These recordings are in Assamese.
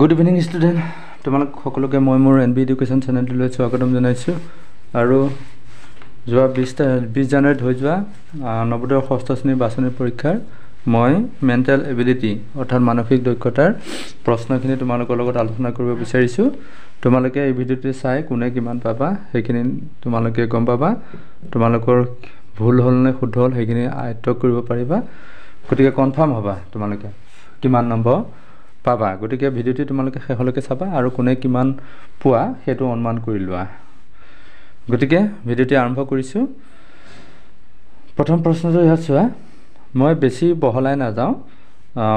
গুড ইভিনিং ষ্টুডেণ্ট তোমালোক সকলোকে মই মোৰ এন বি এডুকেশ্যন চেনেলটোলৈ স্বাগতম জনাইছোঁ আৰু যোৱা বিছ তাৰিখ বিছ জানুৱাৰীত হৈ যোৱা নৱোদয়ৰ ষষ্ঠ শ্ৰেণীৰ বাছনি পৰীক্ষাৰ মই মেণ্টেল এবিলিটি অৰ্থাৎ মানসিক দক্ষতাৰ প্ৰশ্নখিনি তোমালোকৰ লগত আলোচনা কৰিব বিচাৰিছোঁ তোমালোকে এই ভিডিঅ'টো চাই কোনে কিমান পাবা সেইখিনি তোমালোকে গম পাবা তোমালোকৰ ভুল হ'লনে শুদ্ধ হ'ল সেইখিনি আয়ত্ব কৰিব পাৰিবা গতিকে কনফাৰ্ম হ'বা তোমালোকে কিমান নম্বৰ পাবা গতিকে ভিডিঅ'টি তোমালোকে শেষলৈকে চাবা আৰু কোনে কিমান পোৱা সেইটো অনুমান কৰি লোৱা গতিকে ভিডিঅ'টি আৰম্ভ কৰিছোঁ প্ৰথম প্ৰশ্নটো ইয়াত চোৱা মই বেছি বহলাই নাযাওঁ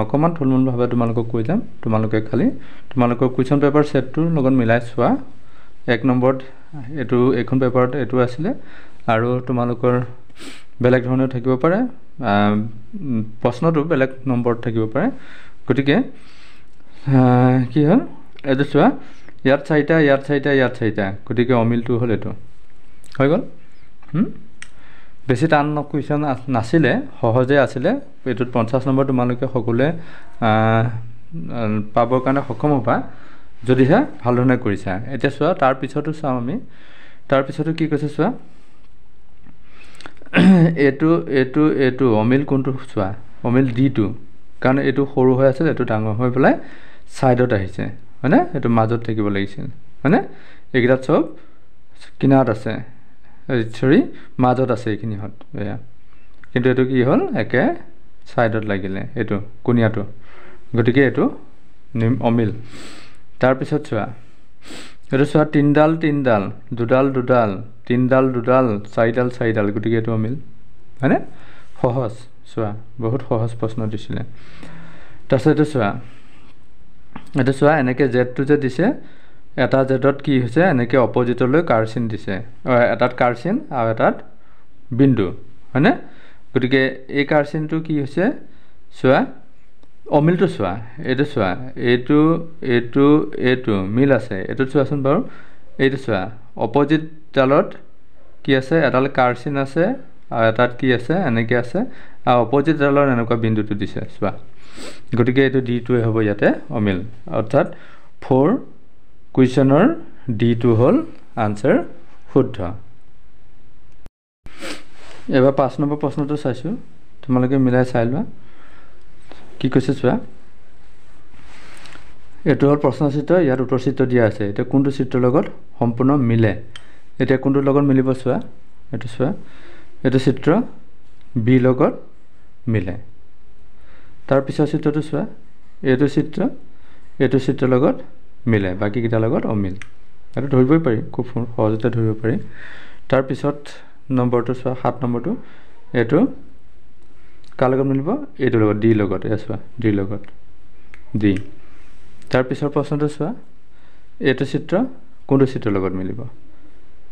অকণমান থুলমূলভাৱে তোমালোকক কৈ যাম তোমালোকে খালি তোমালোকৰ কুৱেশ্যন পেপাৰ ছেটটোৰ লগত মিলাই চোৱা এক নম্বৰত এইটো এইখন পেপাৰত এইটো আছিলে আৰু তোমালোকৰ বেলেগ ধৰণেও থাকিব পাৰে প্ৰশ্নটো বেলেগ নম্বৰত থাকিব পাৰে গতিকে কি হ'ল এইটো চোৱা ইয়াত চাৰিটা ইয়াত চাৰিটা ইয়াত চাৰিটা গতিকে অমিলটো হ'ল এইটো হৈ গ'ল বেছি টান কুৱেশ্যন নাছিলে সহজে আছিলে এইটোত পঞ্চাছ নম্বৰ তোমালোকে সকলোৱে পাবৰ কাৰণে সক্ষম হ'বা যদিহে ভাল ধৰণে কৰিছা এতিয়া চোৱা তাৰপিছতো চাওঁ আমি তাৰপিছতো কি কৈছে চোৱা এইটো এইটো এইটো অমিল কোনটো চোৱা অমিল ডি টু কাৰণ এইটো সৰু হৈ আছিল এইটো ডাঙৰ হৈ পেলাই ছাইডত আহিছে হয়নে এইটো মাজত থাকিব লাগিছিল হয়নে এইকেইটাত চব কিনাৰত আছে চৰি মাজত আছে এইখিনিহঁত এয়া কিন্তু এইটো কি হ'ল একে ছাইডত লাগিলে এইটো কুনিয়াটো গতিকে এইটো নিম অমিল তাৰপিছত চোৱা এইটো চোৱা তিনিডাল তিনিডাল দুডাল দুডাল তিনিডাল দুডাল চাৰিডাল চাৰিডাল গতিকে এইটো অমিল হয়নে সহজ চোৱা বহুত সহজ প্ৰশ্ন দিছিলে তাৰপিছত এইটো চোৱা এইটো চোৱা এনেকৈ জেডটো যে দিছে এটা জেডত কি হৈছে এনেকৈ অপজিটলৈ কাৰচিন দিছে এটাত কাৰচিন আৰু এটাত বিন্দু হয়নে গতিকে এই কাৰচিনটো কি হৈছে চোৱা অমিলটো চোৱা এইটো চোৱা এইটো এইটো এইটো মিল আছে এইটোত চোৱাচোন বাৰু এইটো চোৱা অপজিটডালত কি আছে এডাল কাৰচিন আছে আৰু এটাত কি আছে এনেকৈ আছে আৰু অপজিটডালত এনেকুৱা বিন্দুটো দিছে চোৱা গতিকে এইটো ডি টুৱে হ'ব ইয়াতে অমিল অৰ্থাৎ ফ'ৰ কুৱেশ্যনৰ ডি টু হ'ল আনচাৰ শুদ্ধ এইবাৰ পাঁচ নম্বৰ প্ৰশ্নটো চাইছোঁ তোমালোকে মিলাই চাই লোৱা কি কৈছে চোৱা এইটো হ'ল প্ৰশ্নচিত্ৰ ইয়াত উত্তৰ চিত্ৰ দিয়া আছে এতিয়া কোনটো চিত্ৰৰ লগত সম্পূৰ্ণ মিলে এতিয়া কোনটোৰ লগত মিলিব চোৱা এইটো চোৱা এইটো চিত্ৰ বি লগত মিলে তাৰ পিছৰ চিত্ৰটো চোৱা এইটো চিত্ৰ এইটো চিত্ৰৰ লগত মিলে বাকীকেইটাৰ লগত অমিল এইটো ধৰিবই পাৰি খুব সহজতে ধৰিব পাৰি তাৰপিছত নম্বৰটো চোৱা সাত নম্বৰটো এইটো কাৰ লগত মিলিব এইটোৰ লগত ডিৰ লগত এয়া চোৱা ডিৰ লগত ডি তাৰপিছৰ প্ৰশ্নটো চোৱা এইটো চিত্ৰ কোনটো চিত্ৰৰ লগত মিলিব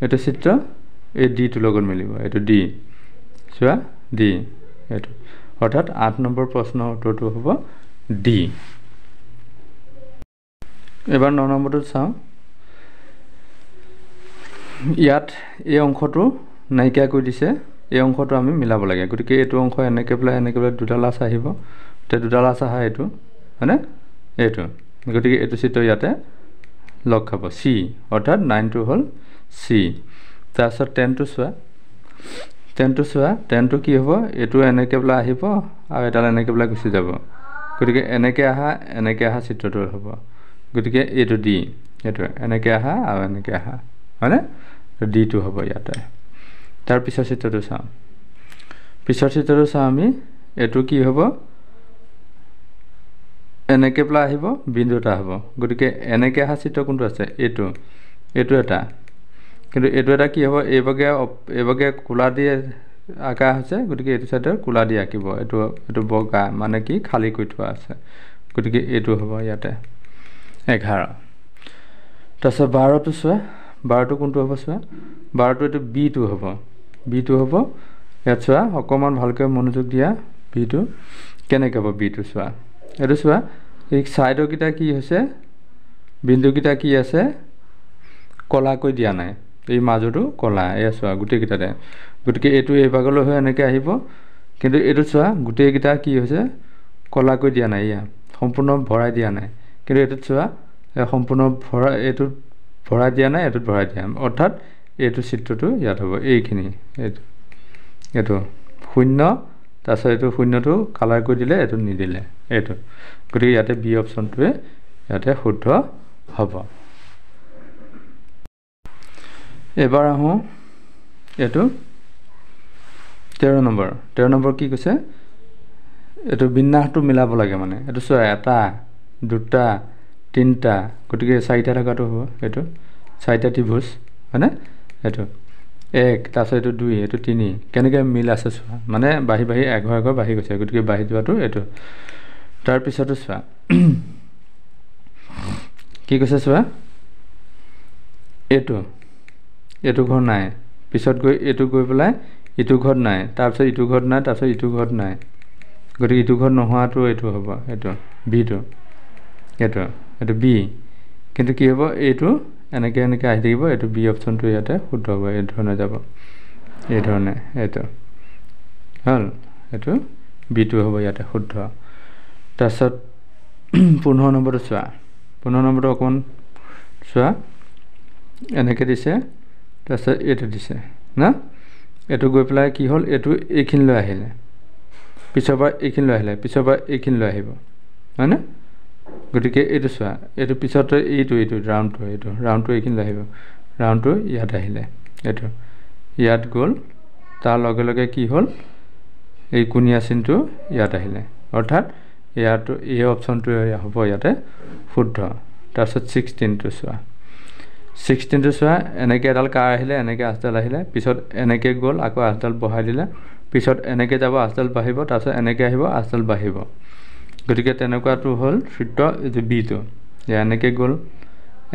এইটো চিত্ৰ এই ডিটোৰ লগত মিলিব এইটো ডি চোৱা ডি এইটো অৰ্থাৎ আঠ নম্বৰ প্ৰশ্নৰ উত্তৰটো হ'ব ডি এইবাৰ ন নম্বৰটো চাওঁ ইয়াত এই অংশটো নাইকিয়া কৰি দিছে এই অংশটো আমি মিলাব লাগে গতিকে এইটো অংশ এনেকৈ পেলাই এনেকৈ পেলাই দুটা লাছ আহিব এতিয়া দুটা লাছ আহা এইটো হয়নে এইটো গতিকে এইটো চিত্ৰ ইয়াতে লগ খাব চি অৰ্থাৎ নাইনটো হ'ল চি তাৰপিছত টেনটো চোৱা টেনটো চোৱা টেনটো কি হ'ব এইটো এনেকৈ পেলাই আহিব আৰু এডাল এনেকৈ পেলাই গুচি যাব গতিকে এনেকৈ আহা এনেকৈ অহা চিত্ৰটো হ'ব গতিকে এইটো ডি এইটো এনেকৈ আহা আৰু এনেকৈ আহা হয়নে ডিটো হ'ব ইয়াতে তাৰ পিছৰ চিত্ৰটো চাওঁ পিছৰ চিত্ৰটো চাওঁ আমি এইটো কি হ'ব এনেকৈ পেলাই আহিব বিন্দু এটা হ'ব গতিকে এনেকৈ অহা চিত্ৰ কোনটো আছে এইটো এইটো এটা কিন্তু এইটো এটা কি হ'ব এইভাগে এইভাগে কোলা দি আঁকা হৈছে গতিকে এইটো চাইডে কোলা দি আঁকিব এইটো এইটো বগা মানে কি খালী কৰি থোৱা আছে গতিকে এইটো হ'ব ইয়াতে এঘাৰ তাৰপিছত বাৰটো চোৱা বাৰটো কোনটো হ'ব চোৱা বাৰটো এইটো বিটো হ'ব বিটো হ'ব ইয়াত চোৱা অকণমান ভালকৈ মনোযোগ দিয়া বিটো কেনেকৈ হ'ব বিটো চোৱা এইটো চোৱা এই ছাইডৰকেইটা কি হৈছে বিন্দুকেইটা কি আছে ক'লাকৈ দিয়া নাই এই মাজতো কলা এয়া চোৱা গোটেইকেইটাতে গতিকে এইটো এইভাগলৈ হৈ এনেকৈ আহিব কিন্তু এইটো চোৱা গোটেইকেইটা কি হৈছে কলাকৈ দিয়া নাই ইয়াত সম্পূৰ্ণ ভৰাই দিয়া নাই কিন্তু এইটোত চোৱা সম্পূৰ্ণ ভৰাই এইটোত ভৰাই দিয়া নাই এইটোত ভৰাই দিয়া অৰ্থাৎ এইটো চিত্ৰটো ইয়াত হ'ব এইখিনি এইটো এইটো শূন্য তাৰপিছত এইটো শূন্যটো কালাৰ কৰি দিলে এইটো নিদিলে এইটো গতিকে ইয়াতে বি অপশ্যনটোৱে ইয়াতে শুদ্ধ হ'ব এবাৰ আহোঁ এইটো তেৰ নম্বৰ তেৰ নম্বৰ কি কৈছে এইটো বিন্যাসটো মিলাব লাগে মানে এইটো চোৱা এটা দুটা তিনিটা গতিকে চাৰিটা থকাটো হ'ব এইটো চাৰিটা ত্ৰিভুজ হয়নে এইটো এক তাৰপিছত এইটো দুই এইটো তিনি কেনেকৈ মিল আছে চোৱা মানে বাঢ়ি বাঢ়ি এঘৰ এঘৰ বাঢ়ি গৈছে গতিকে বাঢ়ি যোৱাটো এইটো তাৰপিছতো চোৱা কি কৈছে চোৱা এইটো এইটো ঘৰ নাই পিছত গৈ এইটো গৈ পেলাই ইটো ঘৰত নাই তাৰপিছত ইটো ঘৰত নাই তাৰপিছত ইটো ঘৰত নাই গতিকে ইটো ঘৰত নোহোৱাটো এইটো হ'ব এইটো বিটো এইটো এইটো বি কিন্তু কি হ'ব এইটো এনেকৈ এনেকৈ আহি থাকিব এইটো বি অপশ্যনটো ইয়াতে শুদ্ধ হ'ব এই ধৰণে যাব এই ধৰণে এইটো হ'ল এইটো বিটো হ'ব ইয়াতে শুদ্ধ তাৰপিছত পোন্ধৰ নম্বৰটো চোৱা পোন্ধৰ নম্বৰটো অকণমান চোৱা এনেকৈ দিছে তাৰপিছত এইটো দিছে না এইটো গৈ পেলাই কি হ'ল এইটো এইখিনি লৈ আহিলে পিছৰ পৰা এইখিনি লৈ আহিলে পিছৰ পৰা এইখিনি লৈ আহিব হয়নে গতিকে এইটো চোৱা এইটো পিছতে এইটো এইটো ৰাউণ্ডটো এইটো ৰাউণ্ডটো এইখিনি লৈ আহিব ৰাউণ্ডটো ইয়াত আহিলে এইটো ইয়াত গ'ল তাৰ লগে লগে কি হ'ল এই কুনিয়া চিনটো ইয়াত আহিলে অৰ্থাৎ ইয়াতো এই অপশ্যনটোৱে হ'ব ইয়াতে শুদ্ধ তাৰপিছত ছিক্সটিনটো চোৱা ছিক্সটিনটো চোৱা এনেকৈ এডাল কাৰ আহিলে এনেকৈ আঠডাল আহিলে পিছত এনেকৈ গ'ল আকৌ আঁচডাল বঢ়াই দিলে পিছত এনেকৈ যাব আঠডাল বাঢ়িব তাৰপিছত এনেকৈ আহিব আঠডাল বাঢ়িব গতিকে তেনেকুৱাটো হ'ল চিত্ৰ এইটো বিটো যে এনেকৈ গ'ল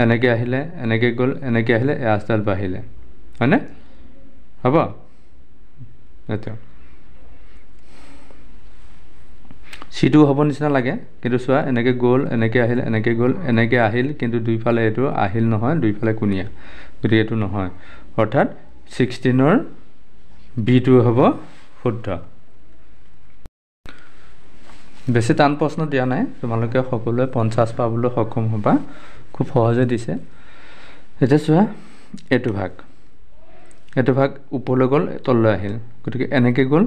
এনেকৈ আহিলে এনেকৈ গ'ল এনেকৈ আহিলে এই আঠডাল বাঢ়িলে হয়নে হ'ব চিটো হ'ব নিচিনা লাগে কিন্তু চোৱা এনেকৈ গ'ল এনেকৈ আহিল এনেকৈ গ'ল এনেকৈ আহিল কিন্তু দুইফালে এইটো আহিল নহয় দুইফালে কুনিয়া গতিকে এইটো নহয় অৰ্থাৎ ছিক্সটিনৰ বিটো হ'ব শুদ্ধ বেছি টান প্ৰশ্ন দিয়া নাই তোমালোকে সকলোৱে পঞ্চাছ পাবলৈ সক্ষম হ'বা খুব সহজে দিছে এতিয়া চোৱা এইটো ভাগ এইটো ভাগ ওপৰলৈ গ'ল তললৈ আহিল গতিকে এনেকৈ গ'ল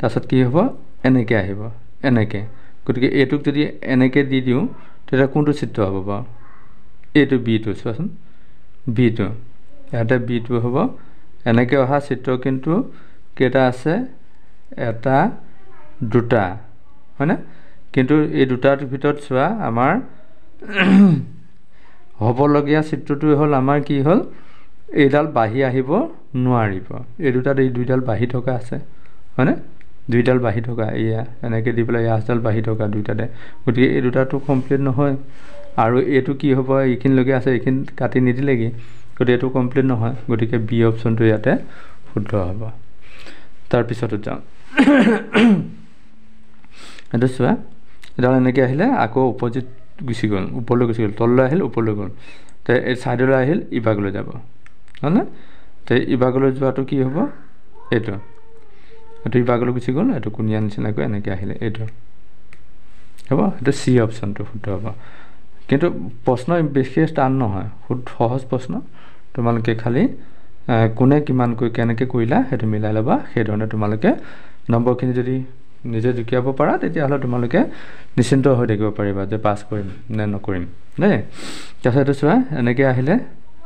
তাৰপিছত কি হ'ব এনেকৈ আহিব এনেকৈ গতিকে এইটোক যদি এনেকৈ দি দিওঁ তেতিয়া কোনটো চিত্ৰ হ'ব বাৰু এইটো বিটো চোৱাচোন বিটো ইয়াতে বিটো হ'ব এনেকৈ অহা চিত্ৰ কিন্তু কেইটা আছে এটা দুটা হয়নে কিন্তু এই দুটাটোৰ ভিতৰত চোৱা আমাৰ হ'বলগীয়া চিত্ৰটোৱে হ'ল আমাৰ কি হ'ল এইডাল বাঢ়ি আহিব নোৱাৰিব এই দুটাত এই দুইডাল বাঢ়ি থকা আছে হয়নে দুইডাল বাঢ়ি থকা এয়া এনেকৈ দি পেলাই আঠডাল বাঢ়ি থকা দুইটাতে গতিকে এই দুটাটো কমপ্লিট নহয় আৰু এইটো কি হ'ব এইখিনিলৈকে আছে এইখিনি কাটি নিদিলেগৈ গতিকে এইটো কমপ্লিট নহয় গতিকে বি অপশ্যনটো ইয়াতে শুদ্ধ হ'ব তাৰপিছত যাওঁ এইটো চোৱা এডাল এনেকৈ আহিলে আকৌ অপজিট গুচি গ'ল ওপৰলৈ গুচি গ'ল তললৈ আহিল ওপৰলৈ গ'ল তে এই ছাইডলৈ আহিল ইভাগলৈ যাব হয়নে তে ইভাগলৈ যোৱাটো কি হ'ব এইটো এইটো ইভাগলৈ গুচি গ'ল এইটো কুনিয়া নিচিনাকৈ এনেকৈ আহিলে এইটো হ'ব সেইটো চি অপশ্যনটো শুদ্ধ হ'ব কিন্তু প্ৰশ্ন বিশেষ টান নহয় সুদ সহজ প্ৰশ্ন তোমালোকে খালী কোনে কিমানকৈ কেনেকৈ কৰিলা সেইটো মিলাই ল'বা সেইধৰণে তোমালোকে নম্বৰখিনি যদি নিজে জুকিয়াব পাৰা তেতিয়াহ'লে তোমালোকে নিশ্চিন্ত হৈ থাকিব পাৰিবা যে পাছ কৰিম নে নকৰিম দেই তাৰপিছত এইটো চোৱা এনেকৈ আহিলে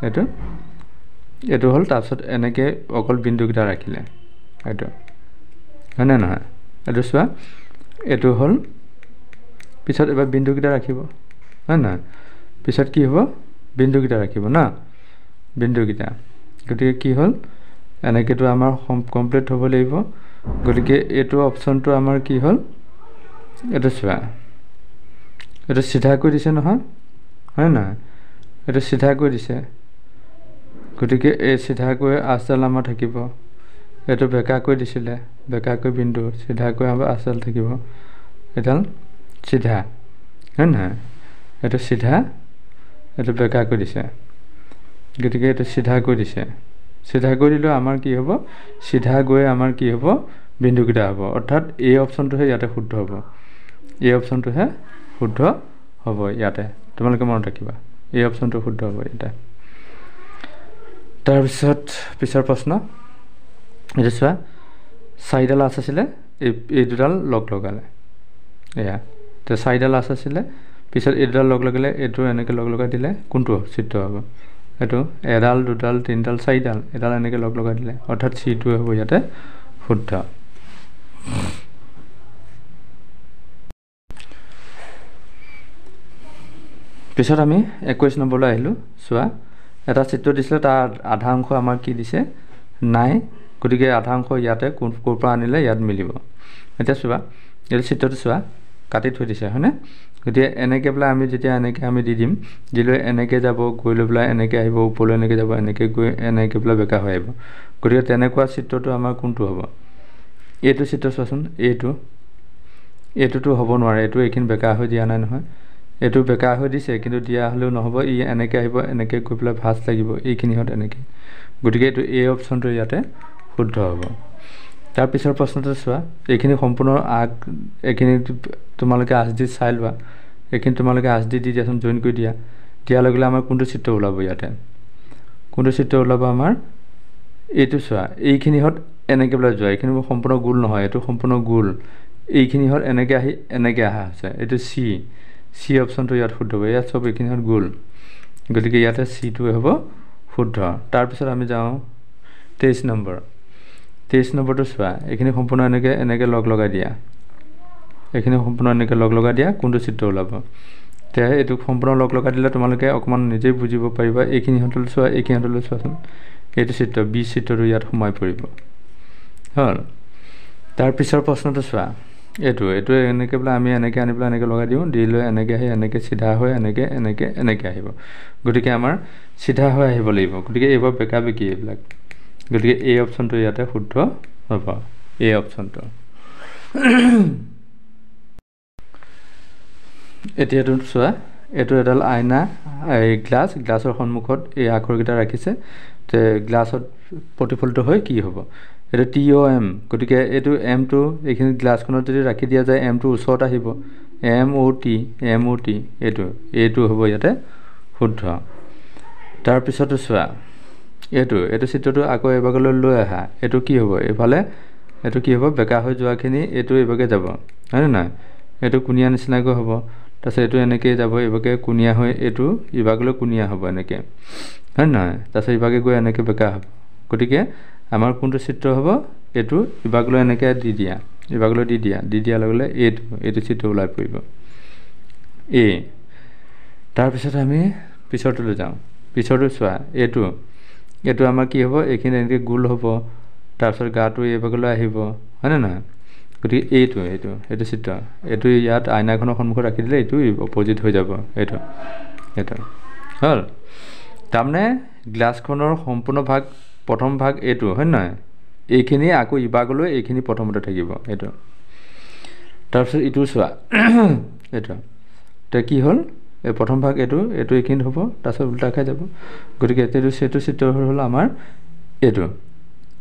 এইটো এইটো হ'ল তাৰপিছত এনেকৈ অকল বিন্দুকেইটা ৰাখিলে এইটো হয়নে নহয় এইটো চোৱা এইটো হ'ল পিছত এবাৰ বিন্দুকেইটা ৰাখিব হয় নহয় পিছত কি হ'ব বিন্দুকেইটা ৰাখিব ন বিন্দুকেইটা গতিকে কি হ'ল এনেকৈতো আমাৰ কমপ্লিট হ'ব লাগিব গতিকে এইটো অপশ্যনটো আমাৰ কি হ'ল এইটো চোৱা এইটো চিধা কৈ দিছে নহয় হয় নহয় এইটো চিধা কৈ দিছে গতিকে এই চিধাকৈ কৈ আচডাল আমাৰ থাকিব এইটো বেকা কৈ দিছিলে বেঁকাকৈ বিন্দু চিধাকৈ আমাৰ আচল থাকিব এডাল চিধা হয় নহয় এইটো চিধা এইটো বেঁকাকৈ দিছে গতিকে এইটো চিধা কৈ দিছে চিধা কৰি দিলেও আমাৰ কি হ'ব চিধা গৈ আমাৰ কি হ'ব বিন্দুকেইটা হ'ব অৰ্থাৎ এই অপশ্যনটোহে ইয়াতে শুদ্ধ হ'ব এই অপশ্যনটোহে শুদ্ধ হ'ব ইয়াতে তোমালোকে মনত ৰাখিবা এই অপশ্যনটো শুদ্ধ হ'ব ইয়াতে তাৰপিছত পিছৰ প্ৰশ্ন এইটো চোৱা চাৰিডাল আঁচ আছিলে এই এই দুডাল লগ লগালে এয়া তে চাৰিডাল আঁচ আছিলে পিছত এই দুডাল লগ লগালে এইটো এনেকৈ লগ লগাই দিলে কোনটো চিত্ৰ হ'ব এইটো এডাল দুডাল তিনিডাল চাৰিডাল এডাল এনেকৈ লগ লগাই দিলে অৰ্থাৎ চিটোৱে হ'ব ইয়াতে শুদ্ধ পিছত আমি একৈছ নম্বৰলৈ আহিলোঁ চোৱা এটা চিত্ৰ দিছিলে তাৰ আধা অংশ আমাক কি দিছে নাই গতিকে আধা অংশ ইয়াতে ক'ৰ পৰা আনিলে ইয়াত মিলিব এতিয়া চোৱা এইটো চিত্ৰটো চোৱা কাটি থৈ দিছে হয়নে গতিকে এনেকৈ পেলাই আমি যেতিয়া এনেকৈ আমি দি দিম দি লৈ এনেকৈ যাব গৈ লৈ পেলাই এনেকৈ আহিব ওপৰলৈ এনেকৈ যাব এনেকৈ গৈ এনেকৈ পেলাই বেকা হৈ আহিব গতিকে তেনেকুৱা চিত্ৰটো আমাৰ কোনটো হ'ব এইটো চিত্ৰ চোৱাচোন এইটো এইটোতো হ'ব নোৱাৰে এইটো এইখিনি বেকা হৈ দিয়া নাই নহয় এইটো বেকা হৈ দিছে কিন্তু দিয়া হ'লেও নহ'ব ই এনেকৈ আহিব এনেকৈ গৈ পেলাই ভাজ লাগিব এইখিনিহঁত এনেকৈ গতিকে এইটো এই অপশ্যনটো ইয়াতে শুদ্ধ হ'ব তাৰপিছৰ প্ৰশ্নটো চোৱা এইখিনি সম্পূৰ্ণ আগ এইখিনি তোমালোকে আজ দি চাই লোৱা এইখিনি তোমালোকে আজ দি দিয়াচোন জইন কৰি দিয়া দিয়াৰ লগে লগে আমাৰ কোনটো চিত্ৰ ওলাব ইয়াতে কোনটো চিত্ৰ ওলাব আমাৰ এইটো চোৱা এইখিনি হ'ল এনেকৈ পেলাই যোৱা এইখিনি সম্পূৰ্ণ গোল নহয় এইটো সম্পূৰ্ণ গোল এইখিনি হ'ল এনেকৈ আহি এনেকৈ অহা হৈছে এইটো চি চি অপশ্যনটো ইয়াত শুদ্ধ হ'ব ইয়াত চব এইখিনি হ'ল গোল গতিকে ইয়াতে চিটোৱে হ'ব শুদ্ধ তাৰপিছত আমি যাওঁ তেইছ নম্বৰ তেইছ নম্বৰটো চোৱা এইখিনি সম্পূৰ্ণ এনেকৈ এনেকৈ লগ লগাই দিয়া এইখিনি সম্পূৰ্ণ এনেকৈ লগ লগাই দিয়া কোনটো চিত্ৰ ওলাব তেতিয়া এইটোক সম্পূৰ্ণ লগ লগাই দিলে তোমালোকে অকণমান নিজেই বুজিব পাৰিবা এইখিনি হাতলৈ চোৱা এইখিনি সিহঁতলৈ চোৱাচোন এইটো চিত্ৰ বি চিত্ৰটো ইয়াত সোমাই পৰিব হ'ল তাৰপিছৰ প্ৰশ্নটো চোৱা এইটো এইটো এনেকৈ পেলাই আমি এনেকৈ আনি পেলাই এনেকৈ লগাই দিওঁ দি লৈ এনেকৈ আহি এনেকৈ চিধা হৈ এনেকৈ এনেকৈ এনেকৈ আহিব গতিকে আমাৰ চিধা হৈ আহিব লাগিব গতিকে এইবাৰ বেকা বেকি এইবিলাক গতিকে এই অপশ্যনটো ইয়াতে শুদ্ধ হ'ব এই অপশ্যনটো এতিয়াতো চোৱা এইটো এডাল আইনা এই গ্লাছ গ্লাছৰ সন্মুখত এই আখৰকেইটা ৰাখিছে যে গ্লাছত প্ৰতিফলিত হৈ কি হ'ব এইটো টি অ' এম গতিকে এইটো এমটো এইখিনি গ্লাছখনত যদি ৰাখি দিয়া যায় এমটো ওচৰত আহিব M O' T M O' T এইটো এইটো হ'ব ইয়াতে শুদ্ধ তাৰপিছতো চোৱা এইটো এইটো চিত্ৰটো আকৌ এইভাগলৈ লৈ আহা এইটো কি হ'ব এইফালে এইটো কি হ'ব বেকা হৈ যোৱাখিনি এইটো এইভাগে যাব হয়নে নহয় এইটো কুনিয়া নিচিনাকৈ হ'ব তাৰপিছত এইটো এনেকৈয়ে যাব এইভাগে কুনিয়া হৈ এইটো ইভাগলৈ কুনিয়া হ'ব এনেকৈ হয়নে নহয় তাৰপিছত ইভাগে গৈ এনেকৈ বেকা হ'ব গতিকে আমাৰ কোনটো চিত্ৰ হ'ব এইটো ইভাগলৈ এনেকৈ দি দিয়া ইভাগলৈ দি দিয়া দি দিয়াৰ লগে লগে এইটো এইটো চিত্ৰ ওলাই পৰিব এই তাৰপিছত আমি পিছৰটোলৈ যাওঁ পিছৰটো চোৱা এইটো এইটো আমাৰ কি হ'ব এইখিনি এনেকৈ গোল হ'ব তাৰপিছত গাটো এইভাগলৈ আহিব হয়নে নহয় গতিকে এইটো এইটো এইটো চিত্ৰ এইটো ইয়াত আইনাখনৰ সন্মুখত ৰাখি দিলে এইটো অপজিট হৈ যাব এইটো এইটো হ'ল তাৰমানে গ্লাছখনৰ সম্পূৰ্ণ ভাগ প্ৰথম ভাগ এইটো হয়নে নহয় এইখিনি আকৌ ইভাগলৈ এইখিনি প্ৰথমতে থাকিব এইটো তাৰপিছত ইটো চোৱা এইটো এতিয়া কি হ'ল এই প্ৰথম ভাগ এইটো এইটো এইখিনিত হ'ব তাৰপিছত উল্টা খাই যাব গতিকে এতিয়া সেইটো চিত্ৰ হ'ল আমাৰ এইটো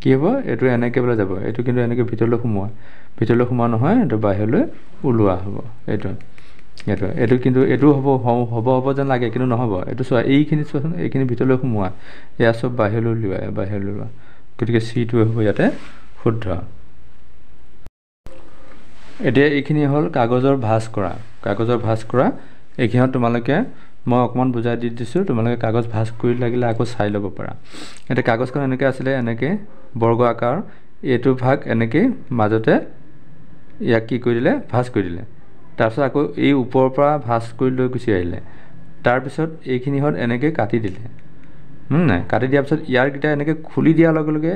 কি হ'ব এইটো এনেকৈ পেলাই যাব এইটো কিন্তু এনেকৈ ভিতৰলৈ সোমোৱা ভিতৰলৈ সোমোৱা নহয় এইটো বাহিৰলৈ ওলোৱা হ'ব এইটো এইটো এইটো কিন্তু এইটো হ'ব হ'ব হ'ব যেন লাগে কিন্তু নহ'ব এইটো চোৱা এইখিনি চোৱাচোন এইখিনি ভিতৰলৈ সোমোৱা এয়া চব বাহিৰলৈ উলিওৱা বাহিৰলৈ ওলোৱা গতিকে চিটোৱে হ'ব ইয়াতে শুদ্ধ এতিয়া এইখিনি হ'ল কাগজৰ ভাঁজ কৰা কাগজৰ ভাঁজ কৰা এইখিনি তোমালোকে মই অকণমান বুজাই দি দিছোঁ তোমালোকে কাগজ ভাঁজ কৰি লাগিলে আকৌ চাই ল'ব পাৰা এতিয়া কাগজখন এনেকৈ আছিলে এনেকৈ বৰ্গ আকাৰ এইটো ভাগ এনেকৈ মাজতে ইয়াক কি কৰি দিলে ভাঁজ কৰি দিলে তাৰপিছত আকৌ এই ওপৰৰ পৰা ভাঁজ কৰি লৈ গুচি আহিলে তাৰপিছত এইখিনি হঁত এনেকৈ কাটি দিলে নাই কাটি দিয়াৰ পিছত ইয়াৰকেইটা এনেকৈ খুলি দিয়াৰ লগে লগে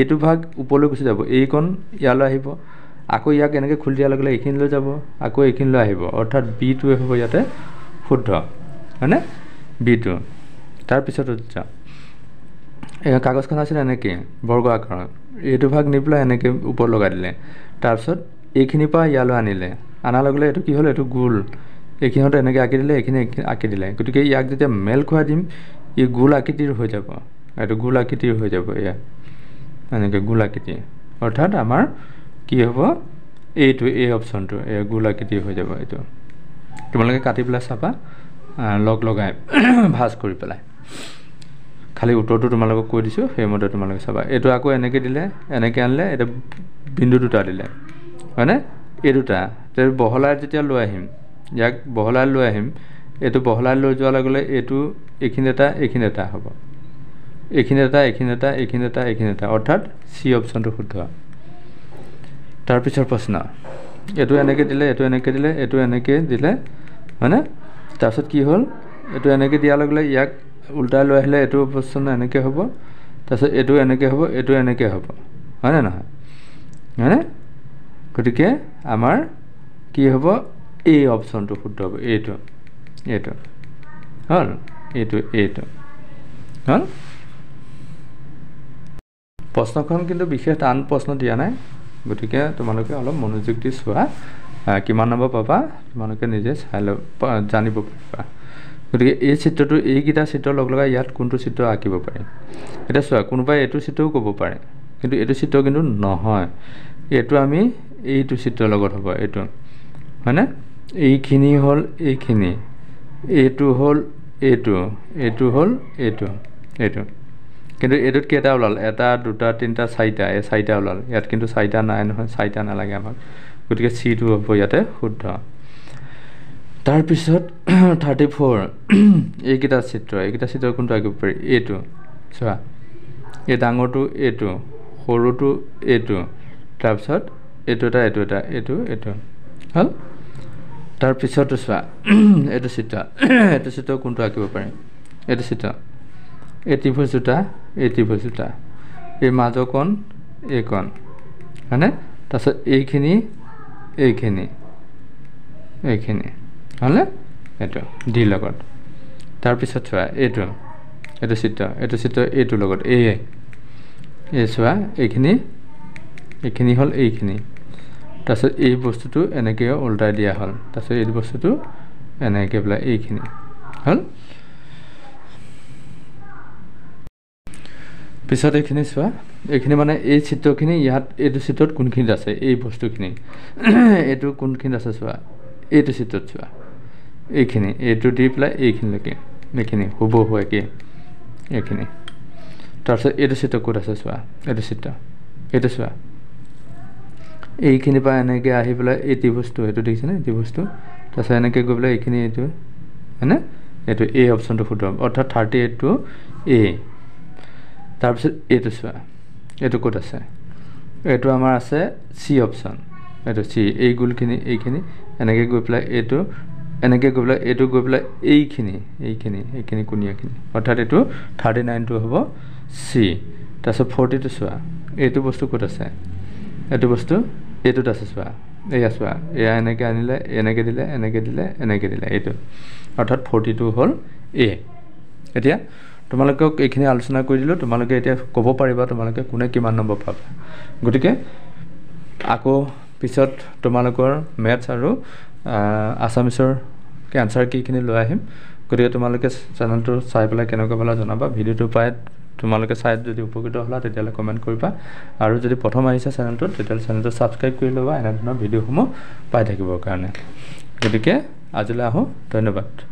এইটো ভাগ ওপৰলৈ গুচি যাব এইকণ ইয়ালৈ আহিব আকৌ ইয়াক এনেকৈ খুলি দিয়াৰ লগে লগে এইখিনিলৈ যাব আকৌ এইখিনিলৈ আহিব অৰ্থাৎ বিটোৱে হ'ব ইয়াতে শুদ্ধ হয়নে বিটো তাৰপিছত এই কাগজখন আছিলে এনেকৈ বৰ্গ আকাৰত এইটো ভাগ নি পেলাই এনেকৈ ওপৰত লগাই দিলে তাৰপিছত এইখিনিৰ পৰা ইয়ালৈ আনিলে অনাৰ লগে লগে এইটো কি হ'ল এইটো গোল এইখিনিতে এনেকৈ আঁকি দিলে এইখিনি আঁকি দিলে গতিকে ইয়াক যেতিয়া মেল খুৱাই দিম ই গোল আকৃতিৰ হৈ যাব এইটো গোল আকৃতিৰ হৈ যাব ইয়াক এনেকৈ গোল আকৃতি অৰ্থাৎ আমাৰ কি হ'ব এইটো এই অপশ্যনটো এই গোলাকৃতি হৈ যাব এইটো তোমালোকে কাটি পেলাই চাবা লগ লগাই ভাজ কৰি পেলাই খালি উত্তৰটো তোমালোকক কৈ দিছোঁ সেইমতে তোমালোকে চাবা এইটো আকৌ এনেকৈ দিলে এনেকৈ আনিলে এতিয়া বিন্দু দুটা দিলে হয়নে এই দুটা বহলাই যেতিয়া লৈ আহিম ইয়াক বহলাই লৈ আহিম এইটো বহলাই লৈ যোৱাৰ লগে লগে এইটো এইখিনি এটা এইখিনি এটা হ'ব এইখিনি এটা এইখিনি এটা এইখিনি এটা এইখিনি এটা অৰ্থাৎ চি অপশ্যনটো শুদ্ধ তাৰপিছৰ প্ৰশ্ন এইটো এনেকৈ দিলে এইটো এনেকৈ দিলে এইটো এনেকৈ দিলে হয়নে তাৰপিছত কি হ'ল এইটো এনেকৈ দিয়া লগে লগে ইয়াক উল্টাই লৈ আহিলে এইটো প্ৰশ্ন এনেকৈ হ'ব তাৰপিছত এইটো এনেকৈ হ'ব এইটো এনেকৈ হ'ব হয়নে নহয় হয়নে গতিকে আমাৰ কি হ'ব এই অপশ্যনটো শুদ্ধ হ'ব এইটো এইটো হ'ল এইটো এইটো হ'ল প্ৰশ্নখন কিন্তু বিশেষ টান প্ৰশ্ন দিয়া নাই গতিকে তোমালোকে অলপ মনোযোগ দি চোৱা কিমান নম্বৰ পাবা তোমালোকে নিজে চাই ল জানিব পাৰিবা গতিকে এই চিত্ৰটো এইকেইটা চিত্ৰ লগ লগাই ইয়াত কোনটো চিত্ৰ আঁকিব পাৰি এতিয়া চোৱা কোনোবাই এইটো চিত্ৰও ক'ব পাৰে কিন্তু এইটো চিত্ৰ কিন্তু নহয় এইটো আমি এইটো চিত্ৰৰ লগত হ'ব এইটো হয়নে এইখিনি হ'ল এইখিনি এইটো হ'ল এইটো এইটো হ'ল এইটো এইটো কিন্তু এইটোত কেইটা ওলাল এটা দুটা তিনিটা চাৰিটা এই চাৰিটা ওলাল ইয়াত কিন্তু চাৰিটা নাই নহয় চাৰিটা নালাগে আমাক গতিকে চিটো হ'ব ইয়াতে শুদ্ধ তাৰপিছত থাৰ্টি ফ'ৰ এইকেইটা চিত্ৰ এইকেইটা চিত্ৰ কোনটো আঁকিব পাৰি এইটো চোৱা এই ডাঙৰটো এইটো সৰুটো এইটো তাৰপিছত এইটো এটা এইটো এটা এইটো এইটো হ'ল তাৰপিছতো চোৱা এইটো চিত্ৰ এইটো চিত্ৰ কোনটো আঁকিব পাৰি এইটো চিত্ৰ এটিভু জোতা এটিভু জোতা এই মাজকণ এইকণ হয়নে তাৰপিছত এইখিনি এইখিনি এইখিনি হ'লে এইটো ডি লগত তাৰপিছত চোৱা এইটো এইটো চিত্ৰ এইটো চিত্ৰ এইটো লগত এই এই চোৱা এইখিনি এইখিনি হ'ল এইখিনি তাৰপিছত এই বস্তুটো এনেকৈ ওলটাই দিয়া হ'ল তাৰপিছত এই বস্তুটো এনেকৈ পেলাই এইখিনি হ'ল পিছত এইখিনি চোৱা এইখিনি মানে এই চিত্ৰখিনি ইয়াত এইটো চিত্ৰত কোনখিনিত আছে এই বস্তুখিনি এইটো কোনখিনিত আছে চোৱা এইটো চিত্ৰত চোৱা এইখিনি এইটো দি পেলাই এইখিনিলৈকে এইখিনি হ'ব হয় কি এইখিনি তাৰপিছত এইটো চিত্ৰ ক'ত আছে চোৱা এইটো চিত্ৰ এইটো চোৱা এইখিনিৰ পৰা এনেকৈ আহি পেলাই এইটি বস্তু এইটো দেখিছেনে বস্তু তাৰপিছত এনেকৈ গৈ পেলাই এইখিনি এইটো হয়নে এইটো এ অপশ্যনটো শুদ্ধ অৰ্থাৎ থাৰ্টি এইটটো এ তাৰপিছত এইটো চোৱা এইটো ক'ত আছে এইটো আমাৰ আছে চি অপশ্যন এইটো চি এই গোলখিনি এইখিনি এনেকৈ গৈ পেলাই এইটো এনেকৈ গৈ পেলাই এইটো গৈ পেলাই এইখিনি এইখিনি এইখিনি কুনিয়াখিনি অৰ্থাৎ এইটো থাৰ্টি নাইনটো হ'ব চি তাৰপিছত ফৰ্টিটো চোৱা এইটো বস্তু ক'ত আছে এইটো বস্তু এইটোত আছে চোৱা এয়া চোৱা এয়া এনেকৈ আনিলে এনেকৈ দিলে এনেকৈ দিলে এনেকৈ দিলে এইটো অৰ্থাৎ ফৰ্টিটো হ'ল এ এতিয়া তোমালোকক এইখিনি আলোচনা কৰি দিলোঁ তোমালোকে এতিয়া ক'ব পাৰিবা তোমালোকে কোনে কিমান নম্বৰ পাবা গতিকে আকৌ পিছত তোমালোকৰ মেথছ আৰু আছামিছৰ কেঞ্চাৰ কিখিনি লৈ আহিম গতিকে তোমালোকে চেনেলটো চাই পেলাই কেনেকুৱা পালে জনাবা ভিডিঅ'টো পাই তোমালোকে চাই যদি উপকৃত হ'লা তেতিয়াহ'লে কমেণ্ট কৰিবা আৰু যদি প্ৰথম আহিছে চেনেলটোত তেতিয়াহ'লে চেনেলটো ছাবস্ক্ৰাইব কৰি ল'বা এনেধৰণৰ ভিডিঅ'সমূহ পাই থাকিবৰ কাৰণে গতিকে আজিলৈ আহোঁ ধন্যবাদ